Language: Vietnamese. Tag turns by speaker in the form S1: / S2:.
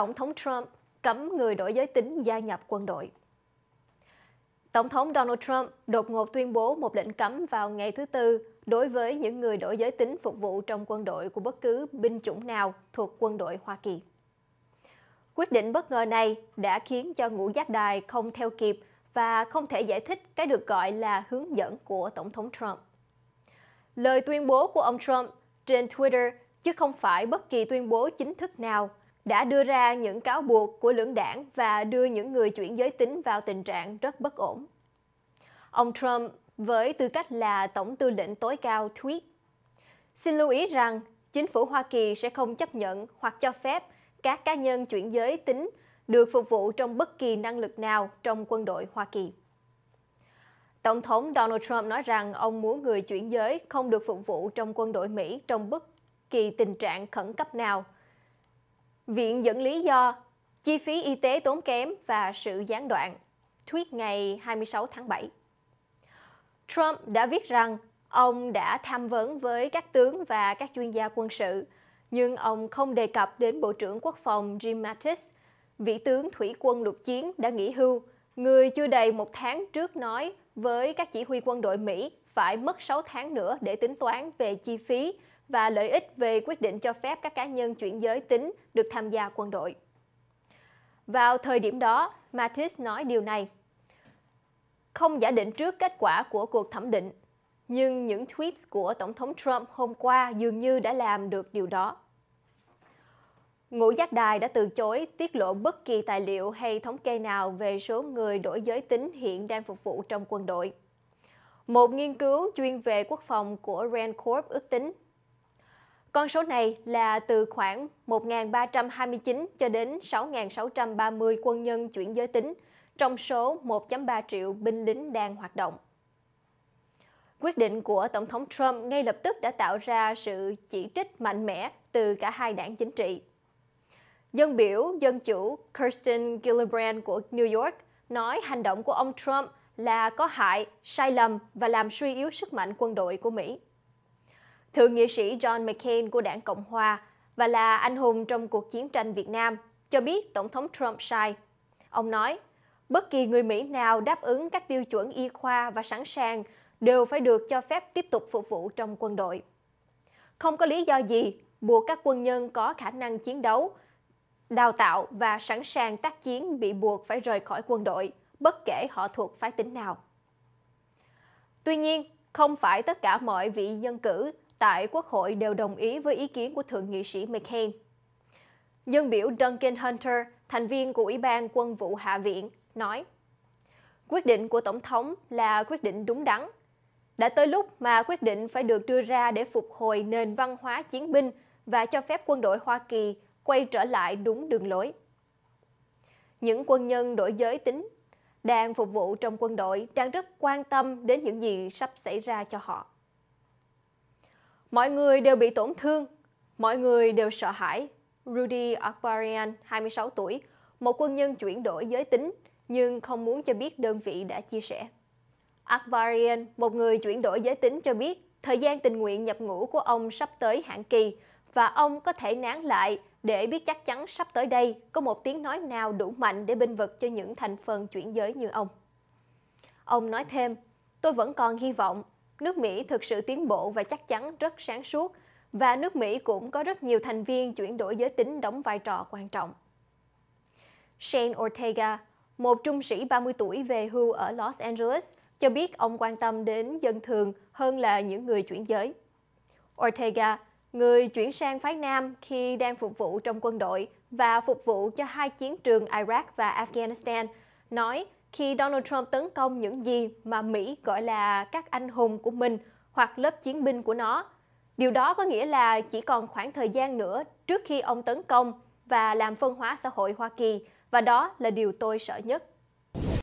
S1: Tổng thống Trump cấm người đổi giới tính gia nhập quân đội. Tổng thống Donald Trump đột ngột tuyên bố một lệnh cấm vào ngày thứ Tư đối với những người đổi giới tính phục vụ trong quân đội của bất cứ binh chủng nào thuộc quân đội Hoa Kỳ. Quyết định bất ngờ này đã khiến cho ngũ giác đài không theo kịp và không thể giải thích cái được gọi là hướng dẫn của Tổng thống Trump. Lời tuyên bố của ông Trump trên Twitter chứ không phải bất kỳ tuyên bố chính thức nào đã đưa ra những cáo buộc của lưỡng đảng và đưa những người chuyển giới tính vào tình trạng rất bất ổn. Ông Trump, với tư cách là tổng tư lệnh tối cao, tweet Xin lưu ý rằng, chính phủ Hoa Kỳ sẽ không chấp nhận hoặc cho phép các cá nhân chuyển giới tính được phục vụ trong bất kỳ năng lực nào trong quân đội Hoa Kỳ. Tổng thống Donald Trump nói rằng ông muốn người chuyển giới không được phục vụ trong quân đội Mỹ trong bất kỳ tình trạng khẩn cấp nào – Viện dẫn lý do chi phí y tế tốn kém và sự gián đoạn. Tweet ngày 26 tháng 7. Trump đã viết rằng ông đã tham vấn với các tướng và các chuyên gia quân sự, nhưng ông không đề cập đến Bộ trưởng Quốc phòng Jim Mattis, vị tướng thủy quân lục chiến đã nghỉ hưu, người chưa đầy một tháng trước nói với các chỉ huy quân đội Mỹ phải mất 6 tháng nữa để tính toán về chi phí và lợi ích về quyết định cho phép các cá nhân chuyển giới tính được tham gia quân đội. Vào thời điểm đó, Mattis nói điều này. Không giả định trước kết quả của cuộc thẩm định, nhưng những tweet của Tổng thống Trump hôm qua dường như đã làm được điều đó. Ngũ giác đài đã từ chối tiết lộ bất kỳ tài liệu hay thống kê nào về số người đổi giới tính hiện đang phục vụ trong quân đội. Một nghiên cứu chuyên về quốc phòng của Rand Corp ước tính con số này là từ khoảng 1.329 cho đến 6.630 quân nhân chuyển giới tính, trong số 1.3 triệu binh lính đang hoạt động. Quyết định của Tổng thống Trump ngay lập tức đã tạo ra sự chỉ trích mạnh mẽ từ cả hai đảng chính trị. Dân biểu Dân chủ Kirsten Gillibrand của New York nói hành động của ông Trump là có hại, sai lầm và làm suy yếu sức mạnh quân đội của Mỹ thượng nghị sĩ John McCain của đảng Cộng Hòa và là anh hùng trong cuộc chiến tranh Việt Nam, cho biết Tổng thống Trump sai. Ông nói, bất kỳ người Mỹ nào đáp ứng các tiêu chuẩn y khoa và sẵn sàng đều phải được cho phép tiếp tục phục vụ trong quân đội. Không có lý do gì buộc các quân nhân có khả năng chiến đấu, đào tạo và sẵn sàng tác chiến bị buộc phải rời khỏi quân đội, bất kể họ thuộc phái tính nào. Tuy nhiên, không phải tất cả mọi vị dân cử tại Quốc hội đều đồng ý với ý kiến của Thượng nghị sĩ McCain. Dân biểu Duncan Hunter, thành viên của Ủy ban Quân vụ Hạ viện, nói Quyết định của Tổng thống là quyết định đúng đắn. Đã tới lúc mà quyết định phải được đưa ra để phục hồi nền văn hóa chiến binh và cho phép quân đội Hoa Kỳ quay trở lại đúng đường lối. Những quân nhân đổi giới tính đang phục vụ trong quân đội đang rất quan tâm đến những gì sắp xảy ra cho họ. Mọi người đều bị tổn thương, mọi người đều sợ hãi. Rudy Akbarian, 26 tuổi, một quân nhân chuyển đổi giới tính nhưng không muốn cho biết đơn vị đã chia sẻ. Akbarian, một người chuyển đổi giới tính cho biết thời gian tình nguyện nhập ngũ của ông sắp tới hạn kỳ và ông có thể nán lại để biết chắc chắn sắp tới đây có một tiếng nói nào đủ mạnh để binh vực cho những thành phần chuyển giới như ông. Ông nói thêm, tôi vẫn còn hy vọng nước Mỹ thực sự tiến bộ và chắc chắn rất sáng suốt, và nước Mỹ cũng có rất nhiều thành viên chuyển đổi giới tính đóng vai trò quan trọng. Shane Ortega, một trung sĩ 30 tuổi về hưu ở Los Angeles, cho biết ông quan tâm đến dân thường hơn là những người chuyển giới. Ortega, người chuyển sang phái nam khi đang phục vụ trong quân đội và phục vụ cho hai chiến trường Iraq và Afghanistan, nói khi Donald Trump tấn công những gì mà Mỹ gọi là các anh hùng của mình hoặc lớp chiến binh của nó. Điều đó có nghĩa là chỉ còn khoảng thời gian nữa trước khi ông tấn công và làm phân hóa xã hội Hoa Kỳ và đó là điều tôi sợ nhất.